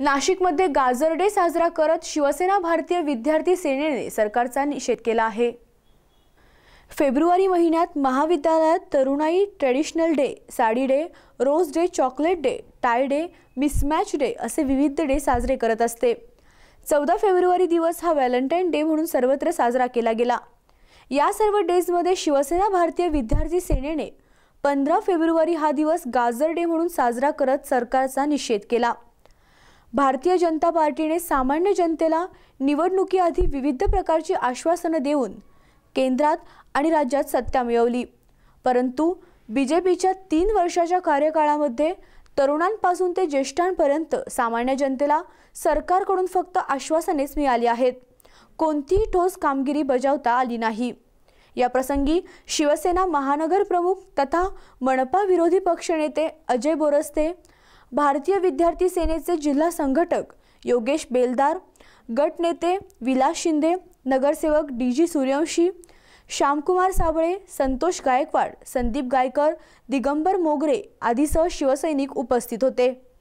नाशिकमध्ये गाजर डे साजरा करत शिवसेना भारतीय विद्यार्थी सेनेने सरकारचा निषेध केला आहे फेब्रुवारी महिन्यात महाविद्यालयात तरुणाई traditional day sari day rose day chocolate day tie day mismatch day असे विविध डे साजरे करत असते चौदा फेब्रुवारी दिवस हा व्हॅलेंटाईन डे म्हणून सर्वत्र साजरा केला गेला या सर्व डेजमध्ये शिवसेना भारतीय विद्यार्थी सेनेने पंधरा फेब्रुवारी हा दिवस गाजर डे म्हणून साजरा करत सरकारचा निषेध केला भारतीय जनता पार्टीने सामान्य जनतेला निवडणुकीआधी विविध प्रकारची आश्वासनं देऊन केंद्रात आणि राज्यात सत्ता मिळवली परंतु बी जे पीच्या तीन वर्षाच्या कार्यकाळामध्ये तरुणांपासून ते ज्येष्ठांपर्यंत सामान्य जनतेला सरकारकडून फक्त आश्वासनेच मिळाली आहेत कोणतीही ठोस कामगिरी बजावता आली नाही या प्रसंगी शिवसेना महानगर प्रमुख तथा मनपा विरोधी पक्षनेते अजय बोरस्ते भारतीय विद्यार्थी सेनेचे जिल्हा संघटक योगेश बेलदार गटनेते विलास शिंदे नगरसेवक डी जी सूर्यवंशी श्यामकुमार साबळे संतोष गायकवाड संदीप गायकर दिगंबर मोगरे आदीसह शिवसैनिक उपस्थित होते